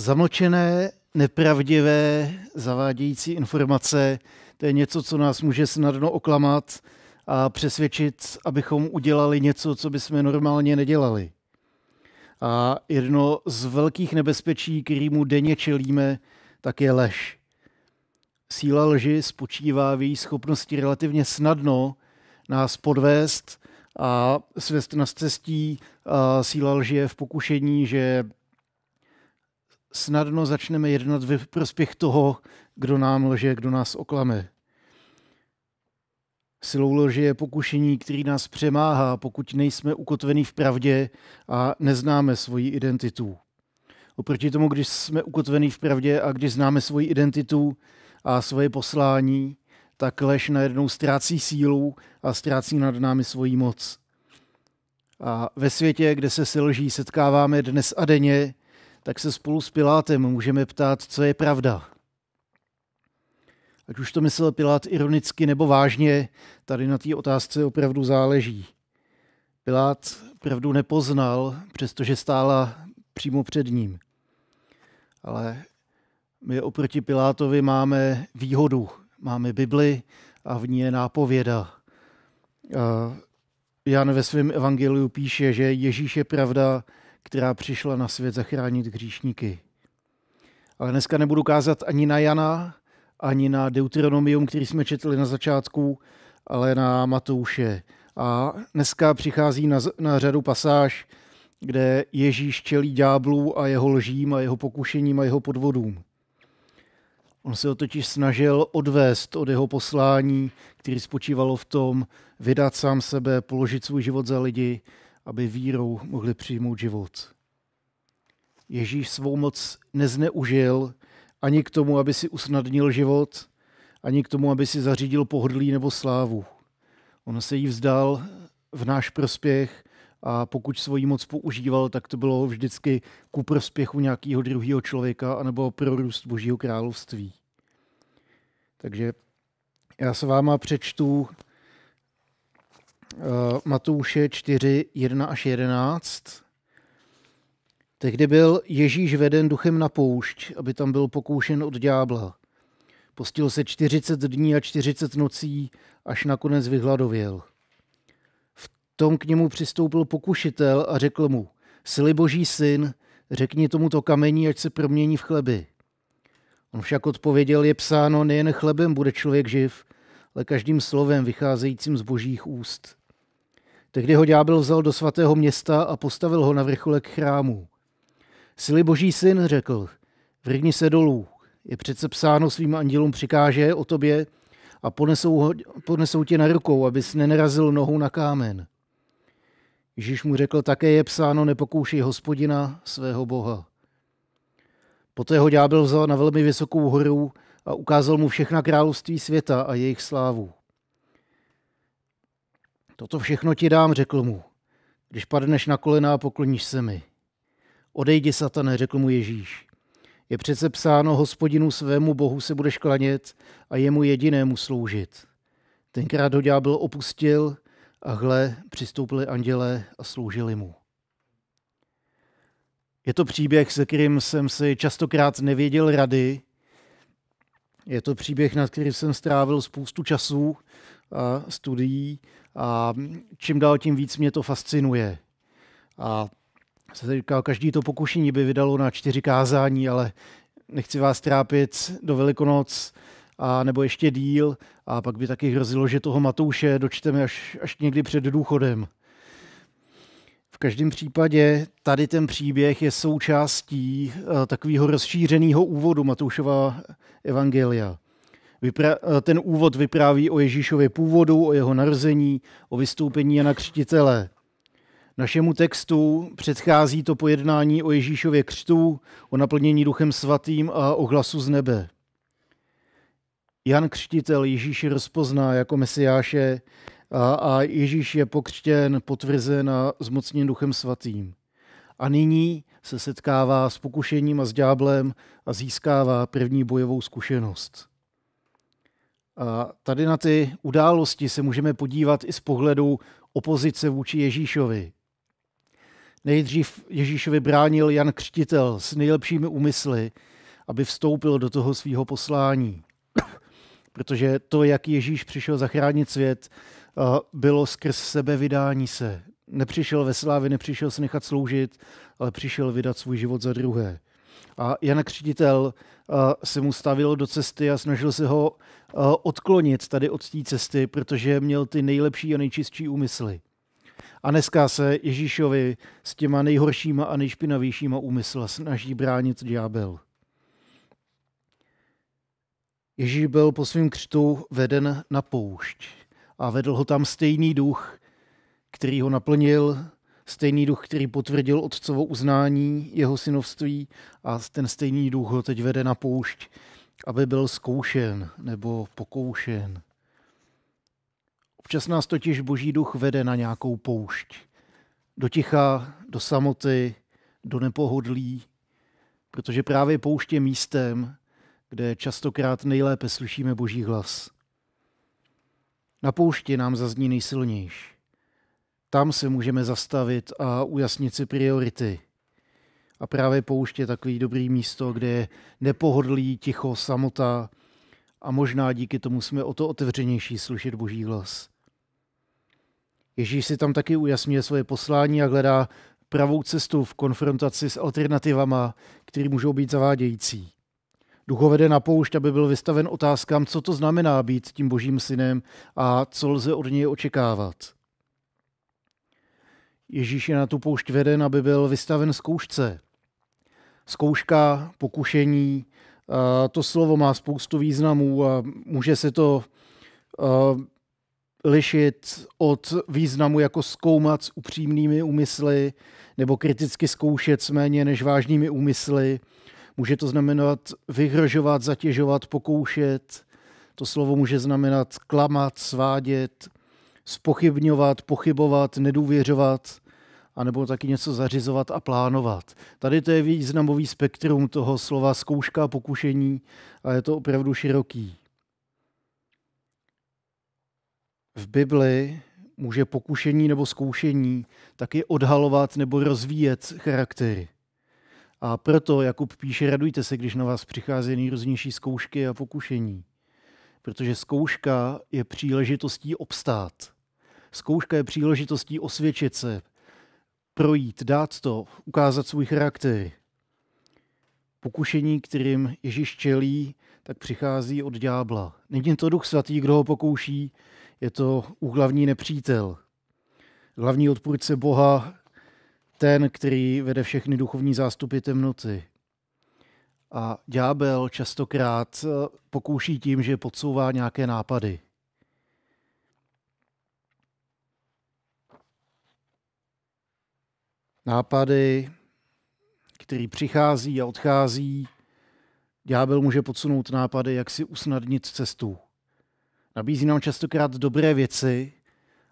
Zamlčené, nepravdivé, zavádějící informace, to je něco, co nás může snadno oklamat a přesvědčit, abychom udělali něco, co bychom normálně nedělali. A jedno z velkých nebezpečí, kterýmu denně čelíme, tak je lež. Síla lži spočívá v její schopnosti relativně snadno nás podvést a svést na cestí. A síla lži je v pokušení, že snadno začneme jednat ve prospěch toho, kdo nám lže, kdo nás oklame. Silou lože je pokušení, který nás přemáhá, pokud nejsme ukotvení v pravdě a neznáme svoji identitu. Oproti tomu, když jsme ukotvení v pravdě a když známe svoji identitu a svoje poslání, tak lež najednou ztrácí sílu a ztrácí nad námi svoji moc. A ve světě, kde se si lží setkáváme dnes a denně, tak se spolu s Pilátem můžeme ptát, co je pravda. Ať už to myslel Pilát ironicky nebo vážně, tady na té otázce opravdu záleží. Pilát pravdu nepoznal, přestože stála přímo před ním. Ale my oproti Pilátovi máme výhodu. Máme Bibli a v ní je nápověda. Jan ve svém evangeliu píše, že Ježíš je pravda, která přišla na svět zachránit hříšníky. Ale dneska nebudu kázat ani na Jana, ani na Deuteronomium, který jsme četli na začátku, ale na Matouše. A dneska přichází na, na řadu pasáž, kde Ježíš čelí ďáblu a jeho lžím a jeho pokušením a jeho podvodům. On se ho totiž snažil odvést od jeho poslání, který spočívalo v tom vydat sám sebe, položit svůj život za lidi aby vírou mohli přijmout život. Ježíš svou moc nezneužil ani k tomu, aby si usnadnil život, ani k tomu, aby si zařídil pohodlí nebo slávu. On se jí vzdal v náš prospěch a pokud svoji moc používal, tak to bylo vždycky ku prospěchu nějakého druhého člověka anebo pro růst Božího království. Takže já se váma přečtu Eh, Matouše 4, 1 až 11. Tehdy byl Ježíš veden duchem na poušť, aby tam byl pokoušen od ďábla. Postil se 40 dní a 40 nocí, až nakonec vyhladověl. V tom k němu přistoupil pokušitel a řekl mu, sili boží syn, řekni tomuto kamení, ať se promění v chleby. On však odpověděl, je psáno, nejen chlebem bude člověk živ, ale každým slovem vycházejícím z božích úst. Tehdy ho ďábel vzal do svatého města a postavil ho na vrcholek chrámu. Sily boží syn, řekl, vrhni se dolů, je přece psáno svým andělům přikáže o tobě a ponesou, ho, ponesou tě na rukou, abys nenarazil nohou na kámen. Ježíš mu řekl, také je psáno, nepokoušej hospodina svého boha. Poté ho ďábel vzal na velmi vysokou horu a ukázal mu všechna království světa a jejich slávu. Toto všechno ti dám, řekl mu. Když padneš na kolena a pokloníš se mi. Odejdi, satane, řekl mu Ježíš. Je přece psáno, hospodinu svému bohu se budeš klanět a jemu jedinému sloužit. Tenkrát ho ďábel opustil a hle, přistoupili andělé a sloužili mu. Je to příběh, se kterým jsem si častokrát nevěděl rady. Je to příběh, nad kterým jsem strávil spoustu času studií a čím dál tím víc mě to fascinuje. A se říká, každý to pokušení by vydalo na čtyři kázání, ale nechci vás trápit do Velikonoc a nebo ještě díl a pak by taky hrozilo, že toho Matouše dočteme až, až někdy před důchodem. V každém případě tady ten příběh je součástí e, takového rozšířeného úvodu Matoušova evangelia. Vypra- eh, ten úvod vypráví o Ježíšově původu, o jeho narození, o vystoupení Jana Křtitele. Našemu textu předchází to pojednání o Ježíšově křtu, o naplnění Duchem Svatým a o hlasu z nebe. Jan Křtitel Ježíši rozpozná jako mesiáše a, a Ježíš je pokřtěn, potvrzen a zmocněn Duchem Svatým. A nyní se setkává s pokušením a s ďáblem a získává první bojovou zkušenost. A tady na ty události se můžeme podívat i z pohledu opozice vůči Ježíšovi. Nejdřív Ježíšovi bránil Jan Křtitel s nejlepšími úmysly, aby vstoupil do toho svého poslání. Protože to, jak Ježíš přišel zachránit svět, eh, bylo skrz sebe vydání se. Nepřišel ve slávě, nepřišel se nechat sloužit, ale přišel vydat svůj život za druhé. A Jan Křtitel eh, se mu stavil do cesty a snažil se ho eh, odklonit tady od té cesty, protože měl ty nejlepší a nejčistší úmysly. A dneska se Ježíšovi s těma nejhoršíma a nejšpinavějšíma úmysly snaží bránit ďábel. Ježíš byl po svém křtu veden na poušť a vedl ho tam stejný duch, který ho naplnil stejný duch, který potvrdil otcovo uznání jeho synovství a ten stejný duch ho teď vede na poušť, aby byl zkoušen nebo pokoušen. Občas nás totiž boží duch vede na nějakou poušť. Do ticha, do samoty, do nepohodlí, protože právě pouště je místem, kde častokrát nejlépe slyšíme boží hlas. Na poušti nám zazní nejsilnější. Tam se můžeme zastavit a ujasnit si priority. A právě poušť je takový dobrý místo, kde je nepohodlí, ticho, samota a možná díky tomu jsme o to otevřenější slyšet boží hlas. Ježíš si tam taky ujasňuje svoje poslání a hledá pravou cestu v konfrontaci s alternativama, které můžou být zavádějící. Duch ho vede na poušť, aby byl vystaven otázkám, co to znamená být tím božím synem a co lze od něj očekávat. Ježíš je na tu poušť veden, aby byl vystaven zkoušce. Zkouška, pokušení, to slovo má spoustu významů a může se to lišit od významu jako zkoumat s upřímnými úmysly nebo kriticky zkoušet s méně než vážnými úmysly. Může to znamenat vyhrožovat, zatěžovat, pokoušet. To slovo může znamenat klamat, svádět – spochybňovat, pochybovat, nedůvěřovat, anebo taky něco zařizovat a plánovat. Tady to je významový spektrum toho slova zkouška a pokušení a je to opravdu široký. V Bibli může pokušení nebo zkoušení taky odhalovat nebo rozvíjet charaktery. A proto Jakub píše, radujte se, když na vás přichází nejrůznější zkoušky a pokušení protože zkouška je příležitostí obstát. Zkouška je příležitostí osvědčit se, projít, dát to, ukázat svůj charakter. Pokušení, kterým Ježíš čelí, tak přichází od ďábla. Není to duch svatý, kdo ho pokouší, je to úhlavní nepřítel. Hlavní odpůrce Boha, ten, který vede všechny duchovní zástupy temnoty. A ďábel častokrát eh, pokouší tím, že podsouvá nějaké nápady. Nápady, který přichází a odchází. Ďábel může podsunout nápady, jak si usnadnit cestu. Nabízí nám častokrát dobré věci,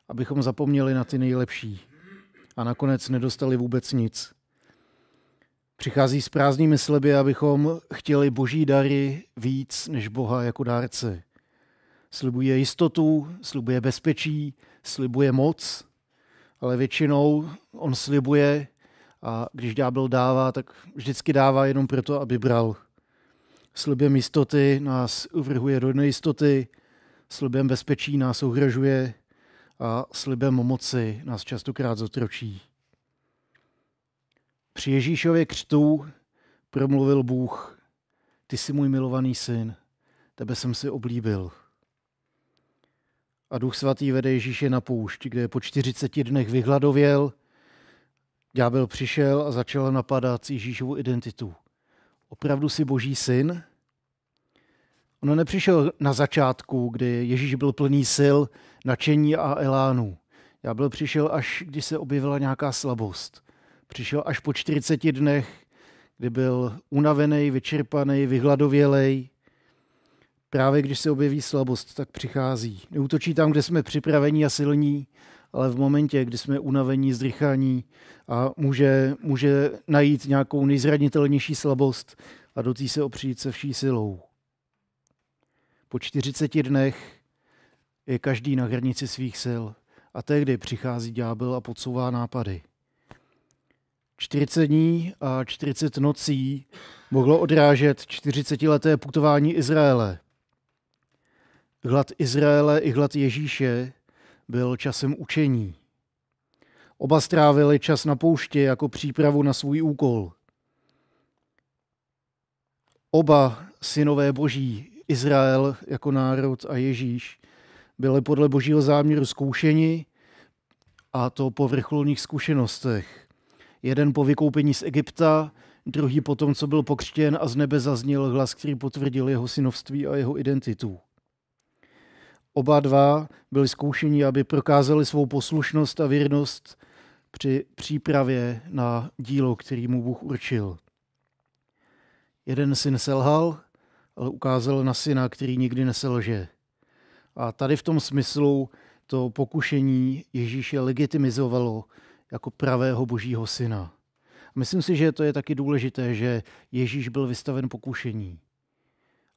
abychom zapomněli na ty nejlepší a nakonec nedostali vůbec nic. Přichází s prázdnými sliby, abychom chtěli boží dary víc než Boha jako dárce. Slibuje jistotu, slibuje bezpečí, slibuje moc, ale většinou on slibuje a když ďábel dává, tak vždycky dává jenom proto, aby bral. Slibem jistoty nás uvrhuje do nejistoty, slibem bezpečí nás ohrožuje a slibem moci nás častokrát zotročí. Při Ježíšově křtu promluvil Bůh, ty jsi můj milovaný syn, tebe jsem si oblíbil. A duch svatý vede Ježíše na poušť, kde po 40 dnech vyhladověl, ďábel přišel a začal napadat Ježíšovu identitu. Opravdu si boží syn? Ono nepřišel na začátku, kdy Ježíš byl plný sil, načení a elánu. Já byl přišel, až když se objevila nějaká slabost. Přišel až po 40 dnech, kdy byl unavený, vyčerpaný, vyhladovělej. Právě když se objeví slabost, tak přichází. Neutočí tam, kde jsme připravení a silní, ale v momentě, kdy jsme unavení, zdrychaní a může, může najít nějakou nejzranitelnější slabost a do té se opřít se vší silou. Po 40 dnech je každý na hranici svých sil a tehdy přichází ďábel a podsouvá nápady. 40 dní a 40 nocí mohlo odrážet 40-leté putování Izraele. Hlad Izraele i hlad Ježíše byl časem učení. Oba strávili čas na pouště jako přípravu na svůj úkol. Oba synové boží, Izrael jako národ a Ježíš, byli podle božího záměru zkoušeni a to po vrcholných zkušenostech. Jeden po vykoupení z Egypta, druhý po tom, co byl pokřtěn a z nebe zazněl hlas, který potvrdil jeho synovství a jeho identitu. Oba dva byli zkoušeni, aby prokázali svou poslušnost a věrnost při přípravě na dílo, který mu Bůh určil. Jeden syn selhal, ale ukázal na syna, který nikdy neselže. A tady v tom smyslu to pokušení Ježíše legitimizovalo jako pravého božího syna. Myslím si, že to je taky důležité, že Ježíš byl vystaven pokušení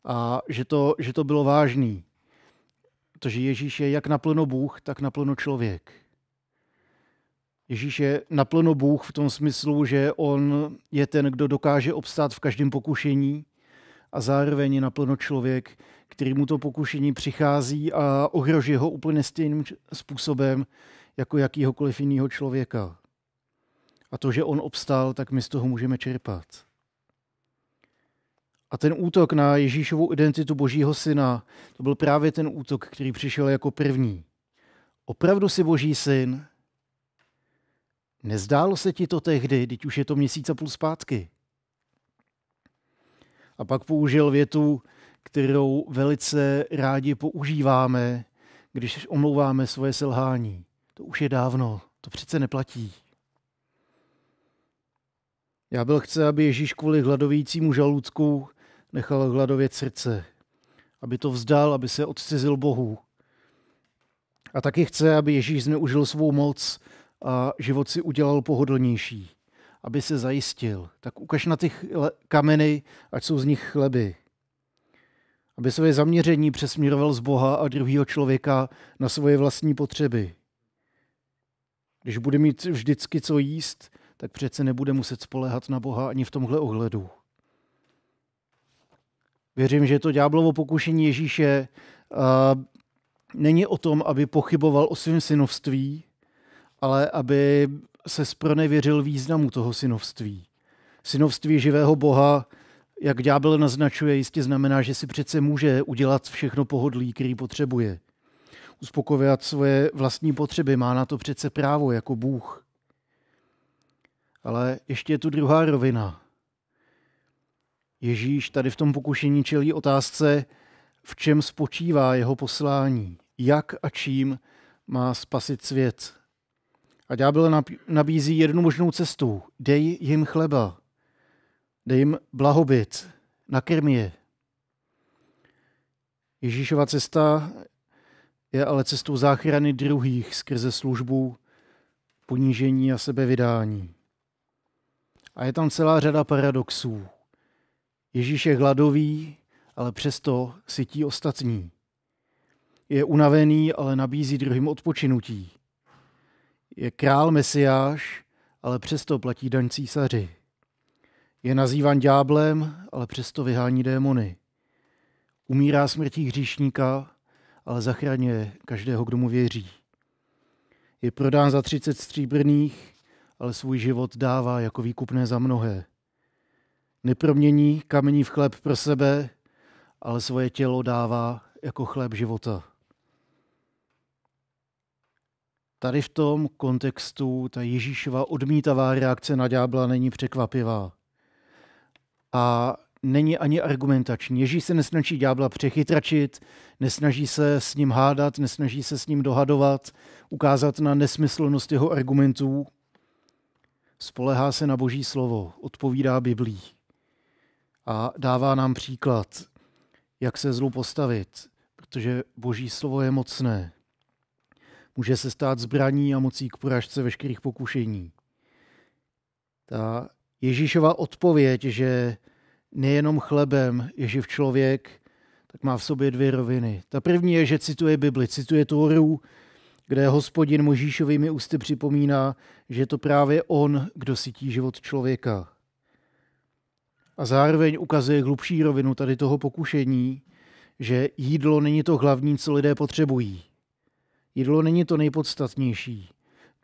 a že to, že to bylo vážný. Protože Ježíš je jak naplno Bůh, tak naplno člověk. Ježíš je naplno Bůh v tom smyslu, že on je ten, kdo dokáže obstát v každém pokušení, a zároveň je naplno člověk, který mu to pokušení přichází a ohroží ho úplně stejným způsobem jako jakýhokoliv jiného člověka. A to, že on obstál, tak my z toho můžeme čerpat. A ten útok na Ježíšovou identitu Božího syna, to byl právě ten útok, který přišel jako první. Opravdu si Boží syn? Nezdálo se ti to tehdy, teď už je to měsíc a půl zpátky. A pak použil větu, kterou velice rádi používáme, když omlouváme svoje selhání. To už je dávno, to přece neplatí. Já byl chce, aby Ježíš kvůli hladovícímu žaludku nechal hladovět srdce, aby to vzdal, aby se odcizil Bohu. A taky chce, aby Ježíš zneužil svou moc a život si udělal pohodlnější aby se zajistil. Tak ukaž na ty kameny, ať jsou z nich chleby. Aby své zaměření přesměroval z Boha a druhého člověka na svoje vlastní potřeby. Když bude mít vždycky co jíst, tak přece nebude muset spolehat na Boha ani v tomhle ohledu. Věřím, že to ďáblovo pokušení Ježíše a, není o tom, aby pochyboval o svém synovství, ale aby se věřil významu toho synovství. Synovství živého Boha, jak ďábel naznačuje, jistě znamená, že si přece může udělat všechno pohodlí, který potřebuje. Uspokojovat svoje vlastní potřeby, má na to přece právo jako Bůh. Ale ještě je tu druhá rovina. Ježíš tady v tom pokušení čelí otázce, v čem spočívá jeho poslání, jak a čím má spasit svět. A ďábel nabízí jednu možnou cestu. Dej jim chleba. Dej jim blahobyt. Nakrm je. Ježíšova cesta je ale cestou záchrany druhých skrze službu, ponížení a sebevydání. A je tam celá řada paradoxů. Ježíš je hladový, ale přesto sytí ostatní. Je unavený, ale nabízí druhým odpočinutí. Je král mesiáš, ale přesto platí daň císaři. Je nazývan ďáblem, ale přesto vyhání démony. Umírá smrtí hříšníka, ale zachraňuje každého, kdo mu věří. Je prodán za 30 stříbrných, ale svůj život dává jako výkupné za mnohé. Nepromění kamení v chleb pro sebe, ale svoje tělo dává jako chléb života. Tady v tom kontextu ta Ježíšova odmítavá reakce na ďábla není překvapivá. A není ani argumentační. Ježíš se nesnaží ďábla přechytračit, nesnaží se s ním hádat, nesnaží se s ním dohadovat, ukázat na nesmyslnost jeho argumentů. Spolehá se na boží slovo, odpovídá Biblí a dává nám příklad, jak se zlu postavit, protože boží slovo je mocné může se stát zbraní a mocí k poražce veškerých pokušení. Ta Ježíšova odpověď, že nejenom chlebem je živ člověk, tak má v sobě dvě roviny. Ta první je, že cituje Bibli, cituje Tóru, kde hospodin Možíšovými ústy připomíná, že je to právě on, kdo sytí život člověka. A zároveň ukazuje hlubší rovinu tady toho pokušení, že jídlo není to hlavní, co lidé potřebují. Jídlo není to nejpodstatnější,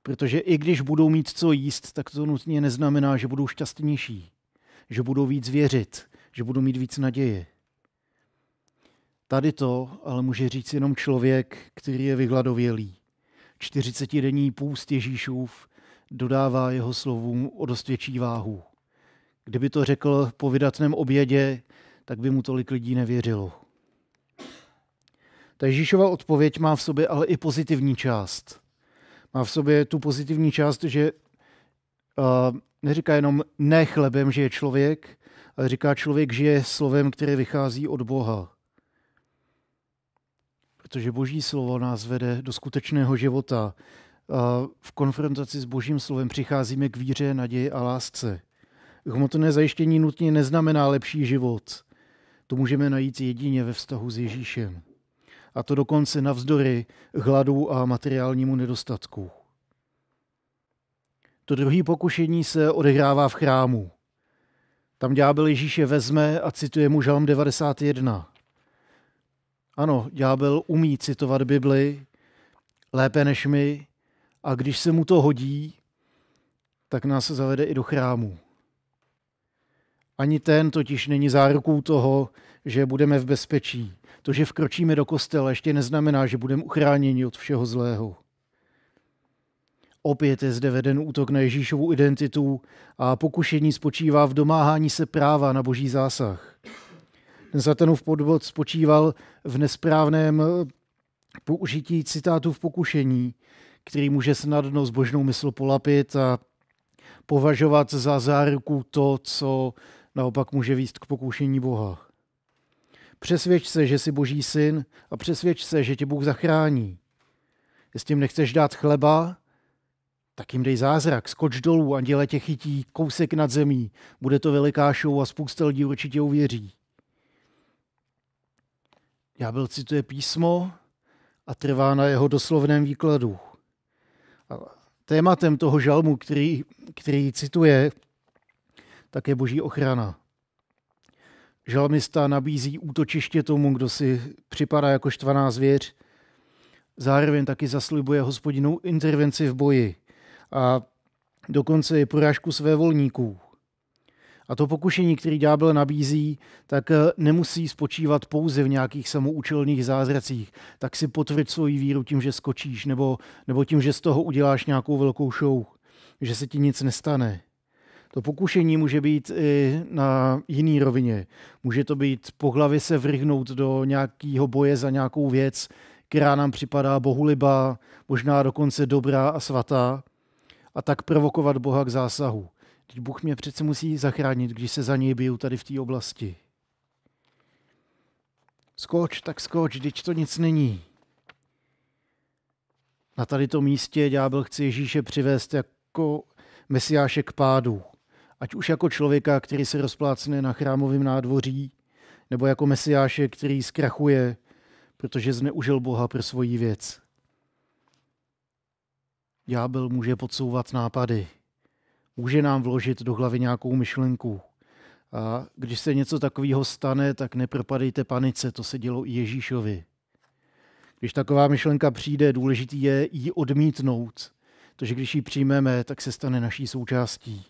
protože i když budou mít co jíst, tak to nutně neznamená, že budou šťastnější, že budou víc věřit, že budou mít víc naděje. Tady to ale může říct jenom člověk, který je vyhladovělý. 40-denní půst Ježíšův dodává jeho slovům o dost větší váhu. Kdyby to řekl po vydatném obědě, tak by mu tolik lidí nevěřilo. Ta Ježíšova odpověď má v sobě ale i pozitivní část. Má v sobě tu pozitivní část, že uh, neříká jenom ne chlebem, že je člověk, ale říká člověk, že je slovem, které vychází od Boha. Protože boží slovo nás vede do skutečného života. V konfrontaci s božím slovem přicházíme k víře, naději a lásce. Hmotné zajištění nutně neznamená lepší život. To můžeme najít jedině ve vztahu s Ježíšem a to dokonce navzdory hladu a materiálnímu nedostatku. To druhé pokušení se odehrává v chrámu. Tam ďábel Ježíše vezme a cituje mu Žalm 91. Ano, ďábel umí citovat Bibli lépe než my a když se mu to hodí, tak nás zavede i do chrámu. Ani ten totiž není zárukou toho, že budeme v bezpečí. To, že vkročíme do kostela, ještě neznamená, že budeme uchráněni od všeho zlého. Opět je zde veden útok na Ježíšovu identitu a pokušení spočívá v domáhání se práva na boží zásah. Ten satanův podvod spočíval v nesprávném eh, použití citátu v pokušení, který může snadno zbožnou mysl polapit a považovat za záruku to, co naopak může výst k pokoušení Boha. Přesvědč se, že jsi boží syn a přesvědč se, že tě Bůh zachrání. Jestli jim nechceš dát chleba, tak jim dej zázrak, skoč dolů, anděle tě chytí, kousek nad zemí, bude to veliká show a spousta lidí určitě uvěří. Já byl cituje písmo a trvá na jeho doslovném výkladu. A tématem toho žalmu, který, který cituje, tak je boží ochrana. Žalmista nabízí útočiště tomu, kdo si připadá jako štvaná zvěř. Zároveň taky zaslibuje hospodinou intervenci v boji a dokonce i porážku své volníků. A to pokušení, který ďábel nabízí, tak eh, nemusí spočívat pouze v nějakých samoučelných zázracích. Tak si potvrď svoji víru tím, že skočíš, nebo, nebo tím, že z toho uděláš nějakou velkou show, že se ti nic nestane. To pokušení může být i na jiný rovině. Může to být po hlavě se vrhnout do nějakého boje za nějakou věc, která nám připadá bohulibá, možná dokonce dobrá a svatá, a tak provokovat Boha k zásahu. Teď Bůh mě přece musí zachránit, když se za něj biju tady v té oblasti. Skoč, tak skoč, teď to nic není. Na tady to místě ďábel chce Ježíše přivést jako mesiáše k pádu ať už jako člověka, který se rozplácne na chrámovém nádvoří, nebo jako mesiáše, který zkrachuje, protože zneužil Boha pro svoji věc. Ďábel může podsouvat nápady, může nám vložit do hlavy nějakou myšlenku. A když se něco takového stane, tak nepropadejte panice, to se dělo i Ježíšovi. Když taková myšlenka přijde, důležitý je ji odmítnout, protože když ji přijmeme, tak se stane naší součástí.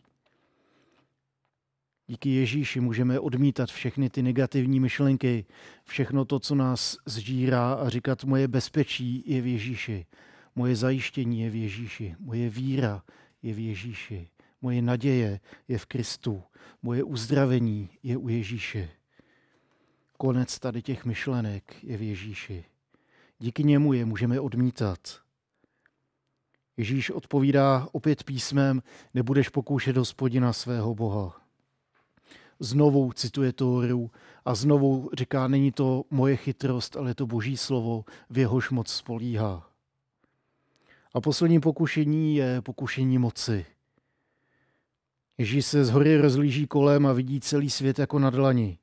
Díky Ježíši můžeme odmítat všechny ty negativní myšlenky, všechno to, co nás zžírá a říkat moje bezpečí je v Ježíši, moje zajištění je v Ježíši, moje víra je v Ježíši, moje naděje je v Kristu, moje uzdravení je u Ježíše. Konec tady těch myšlenek je v Ježíši. Díky němu je můžeme odmítat. Ježíš odpovídá opět písmem, nebudeš pokoušet hospodina svého Boha znovu cituje Tóru a znovu říká, není to moje chytrost, ale to boží slovo, v jehož moc spolíhá. A poslední pokušení je pokušení moci. Ježíš se z hory rozlíží kolem a vidí celý svět jako na dlani.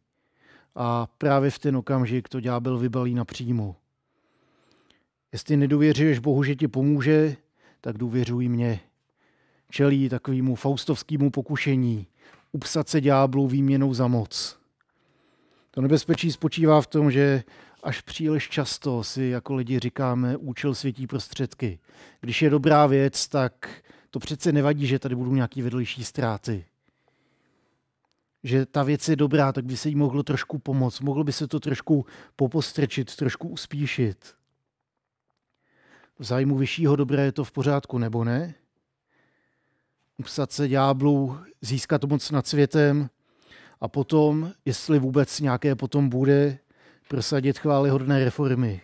A právě v ten okamžik to ďábel vybalí napřímo. Jestli nedověřuješ Bohu, že ti pomůže, tak důvěřuj mě. Čelí takovému faustovskému pokušení upsat se ďáblu výměnou za moc. To nebezpečí spočívá v tom, že až příliš často si jako lidi říkáme účel světí prostředky. Když je dobrá věc, tak to přece nevadí, že tady budou nějaké vedlejší ztráty. Že ta věc je dobrá, tak by se jí mohlo trošku pomoct, mohlo by se to trošku popostrčit, trošku uspíšit. V zájmu vyššího dobra je to v pořádku, nebo ne? upsat se ďáblu, získat moc nad světem a potom, jestli vůbec nějaké potom bude, prosadit chválihodné reformy.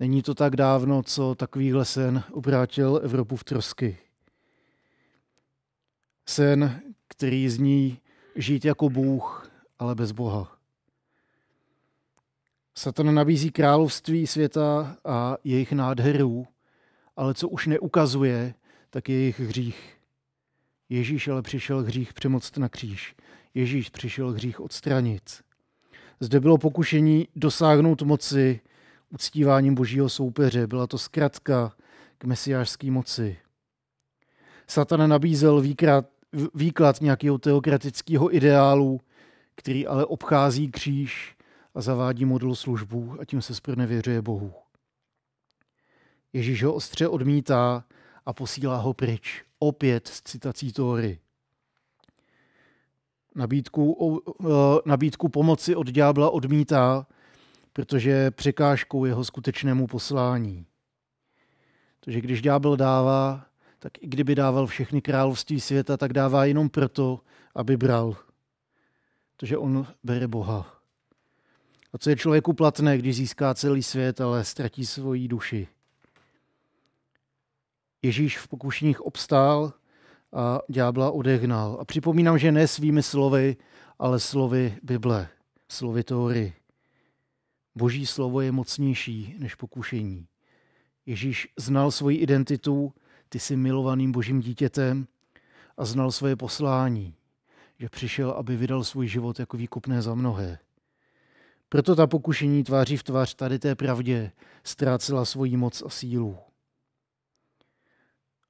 Není to tak dávno, co takovýhle sen obrátil Evropu v trosky. Sen, který zní žít jako Bůh, ale bez Boha. Satan nabízí království světa a jejich nádherů, ale co už neukazuje, tak je jejich hřích. Ježíš ale přišel hřích přemoct na kříž. Ježíš přišel hřích odstranit. Zde bylo pokušení dosáhnout moci uctíváním božího soupeře. Byla to zkratka k mesiářské moci. Satan nabízel výklad, výklad nějakého teokratického ideálu, který ale obchází kříž a zavádí model službu a tím se zprnevěřuje Bohu. Ježíš ho ostře odmítá a posílá ho pryč. Opět s citací Tóry. Nabídku, e, nabídku pomoci od ďábla odmítá, protože je překážkou jeho skutečnému poslání. Takže když ďábel dává, tak i kdyby dával všechny království světa, tak dává jenom proto, aby bral. Protože on bere Boha. A co je člověku platné, když získá celý svět, ale ztratí svoji duši? Ježíš v pokušeních obstál a ďábla odehnal. A připomínám, že ne svými slovy, ale slovy Bible, slovy Tóry. Boží slovo je mocnější než pokušení. Ježíš znal svoji identitu, ty jsi milovaným božím dítětem a znal svoje poslání, že přišel, aby vydal svůj život jako výkupné za mnohé. Proto ta pokušení tváří v tvář tady té pravdě ztrácela svoji moc a sílu.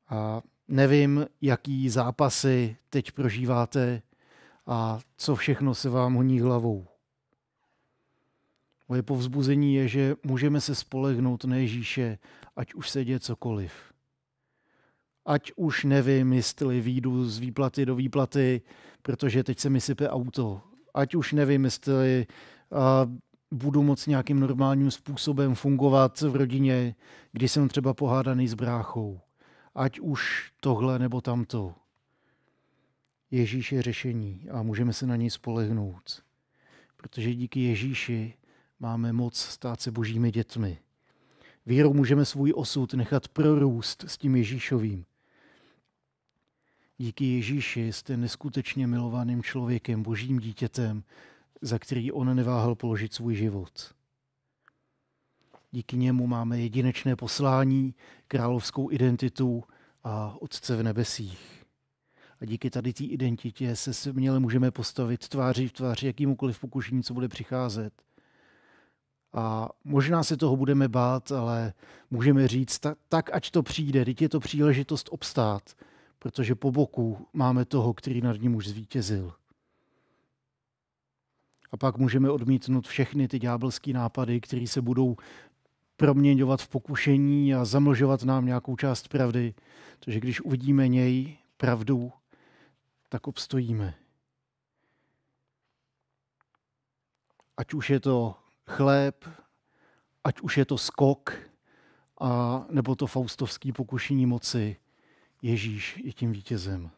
A nevím, jaký zápasy teď prožíváte a co všechno se vám honí hlavou. Moje povzbuzení je, že můžeme se spolehnout na Ježíše, ať už se děje cokoliv. Ať už nevím, jestli výjdu z výplaty do výplaty, protože teď se mi sype auto. Ať už nevím, jestli uh, budu moc nějakým normálním způsobem fungovat v rodině, když jsem třeba pohádaný s bráchou ať už tohle nebo tamto. Ježíš je řešení a můžeme se na něj spolehnout, protože díky Ježíši máme moc stát se božími dětmi. Vírou můžeme svůj osud nechat prorůst s tím Ježíšovým. Díky Ježíši jste neskutečně milovaným člověkem, božím dítětem, za který on neváhal položit svůj život. Díky němu máme jedinečné poslání, královskou identitu a Otce v nebesích. A díky tady té identitě se směle můžeme postavit tváří v tváři jakýmukoliv pokušení, co bude přicházet. A možná se toho budeme bát, ale můžeme říct, tak, tak ať to přijde, teď je to příležitost obstát, protože po boku máme toho, který nad ním už zvítězil. A pak můžeme odmítnout všechny ty ďábelské nápady, které se budou proměňovat v pokušení a zamlžovat nám nějakou část pravdy, protože když uvidíme něj, pravdu, tak obstojíme. Ať už je to chléb, ať už je to skok, a nebo to faustovský pokušení moci, Ježíš je tím vítězem.